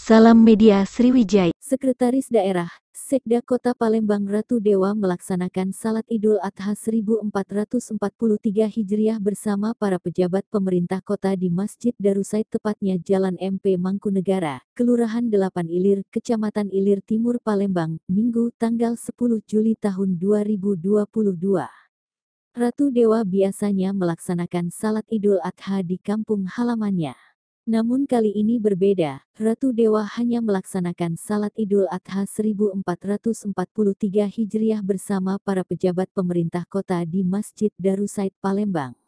Salam Media Sriwijaya. Sekretaris Daerah, Sekda Kota Palembang Ratu Dewa melaksanakan Salat Idul Adha 1443 Hijriah bersama para pejabat pemerintah kota di Masjid Darussaid tepatnya Jalan MP Mangkunegara, Kelurahan 8 Ilir, Kecamatan Ilir Timur Palembang, Minggu tanggal 10 Juli tahun 2022. Ratu Dewa biasanya melaksanakan salat Idul Adha di kampung halamannya. Namun kali ini berbeda, Ratu Dewa hanya melaksanakan salat Idul Adha 1443 Hijriah bersama para pejabat pemerintah kota di Masjid Darusaid Palembang.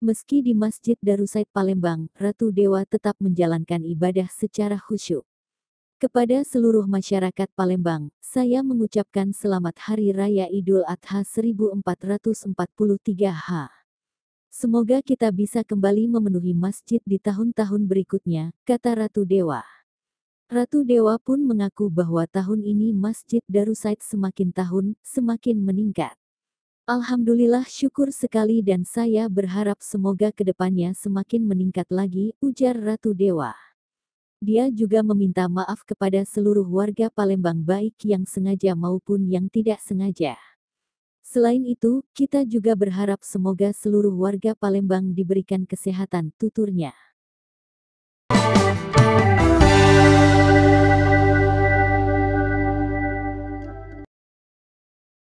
Meski di Masjid Darusaid Palembang, Ratu Dewa tetap menjalankan ibadah secara khusyuk. Kepada seluruh masyarakat Palembang, saya mengucapkan selamat Hari Raya Idul Adha 1443 H. Semoga kita bisa kembali memenuhi masjid di tahun-tahun berikutnya, kata Ratu Dewa. Ratu Dewa pun mengaku bahwa tahun ini Masjid Darussaid semakin tahun, semakin meningkat. Alhamdulillah syukur sekali dan saya berharap semoga kedepannya semakin meningkat lagi, ujar Ratu Dewa. Dia juga meminta maaf kepada seluruh warga Palembang baik yang sengaja maupun yang tidak sengaja. Selain itu, kita juga berharap semoga seluruh warga Palembang diberikan kesehatan tuturnya.